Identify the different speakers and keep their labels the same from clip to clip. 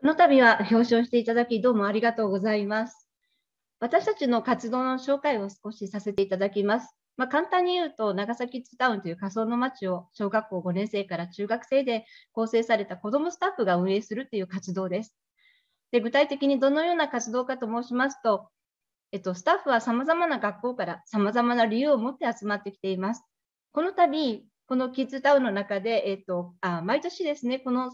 Speaker 1: この度は表彰していただき、どうもありがとうございます。私たちの活動の紹介を少しさせていただきます。まあ、簡単に言うと、長崎ツタウンという仮想の町を小学校5年生から中学生で構成された子どもスタッフが運営するという活動です。で具体的にどのような活動かと申しますと、えっと、スタッフはさまざまな学校からさまざまな理由を持って集まってきています。この度、このキッズタウンの中で、えーと、あ毎年ですね、この、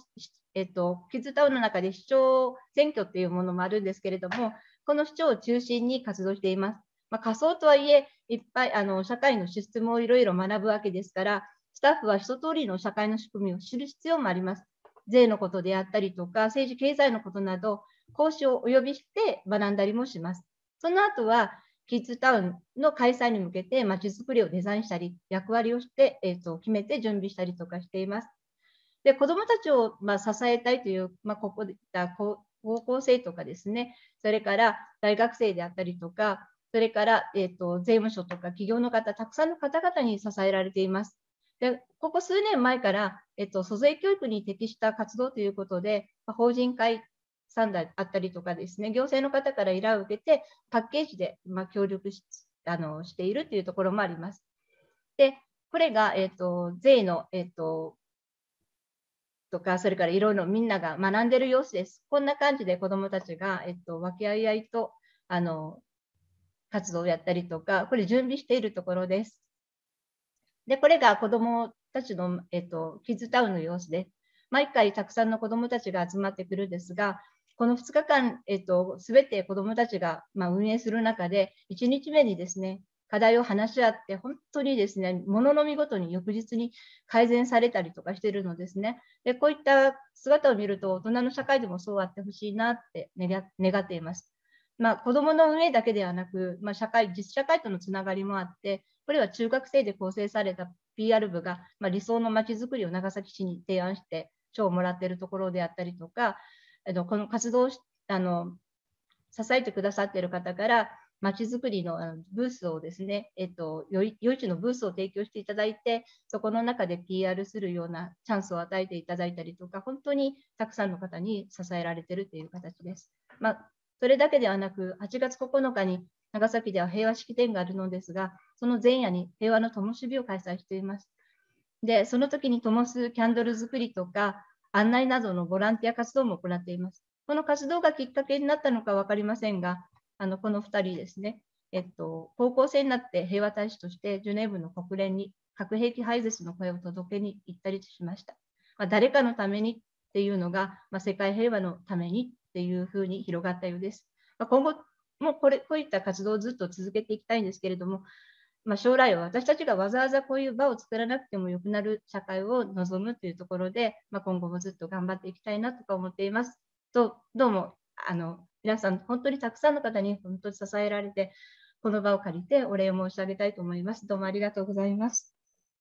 Speaker 1: えーと、とキッズタウンの中で市長選挙っていうものもあるんですけれども、この市長を中心に活動しています。まあ、仮想とはいえ、いっぱいあの社会のシステムをいろいろ学ぶわけですから、スタッフは一通りの社会の仕組みを知る必要もあります。税のことであったりとか、政治経済のことなど、講師をお呼びして学んだりもします。その後は、キッズタウンの開催に向けてまちづくりをデザインしたり、役割をして、えーと、決めて準備したりとかしています。で子どもたちを、まあ、支えたいという、まあ、ここでた高校生とかですね、それから大学生であったりとか、それから、えーと、と税務署とか企業の方、たくさんの方々に支えられています。でここ数年前から、えっと、租税教育に適した活動ということで、法人会さんだったりとかですね、行政の方から依頼を受けて、パッケージで、ま協力しあのしているというところもあります。で、これが、えーと、税の、えーと、とか、それからいろいろみんなが学んでる様子です。こんな感じで子どもたちが、えーと、和気あいあいとあの活動をやったりとか、これ準備しているところです。で、これが子どもたちの、えー、とキッズタウンの様子です。毎回たくさんの子どもたちが集まってくるんですが、この2日間、えっと、すべて子どもたちが、まあ、運営する中で、1日目にですね、課題を話し合って、本当にですね、ものの見事に翌日に改善されたりとかしてるのですね。で、こういった姿を見ると、大人の社会でもそうあってほしいなって願っています。まあ、子どもの運営だけではなく、まあ、社会、実社会とのつながりもあって、これは中学生で構成された PR 部が、まあ、理想のまちづくりを長崎市に提案して、賞をもらっているところであったりとか、えっと、この活動あの支えてくださっている方からまちづくりのあのブースをですね、えっと、よいちのブースを提供していただいてそこの中で PR するようなチャンスを与えていただいたりとか本当にたくさんの方に支えられているという形です。まあ、それだけではなく8月9日に長崎では平和式典があるのですがその前夜に平和の灯火を開催しています。でその時に灯すキャンドル作りとか案内などのボランティア活動も行っています。この活動がきっかけになったのか分かりませんが、あのこの2人ですね、えっと、高校生になって平和大使としてジュネーブの国連に核兵器廃絶の声を届けに行ったりしました。まあ、誰かのためにっていうのが、まあ、世界平和のためにっていうふうに広がったようです。まあ、今後もこれこういった活動をずっと続けていきたいんですけれども、まあ、将来は私たちがわざわざこういう場を作らなくてもよくなる社会を望むというところで、まあ、今後もずっと頑張っていきたいなとか思っています。とどうもあの皆さん本当にたくさんの方に本当に支えられてこの場を借りてお礼を申し上げたいと思います。どうもありがとうございます。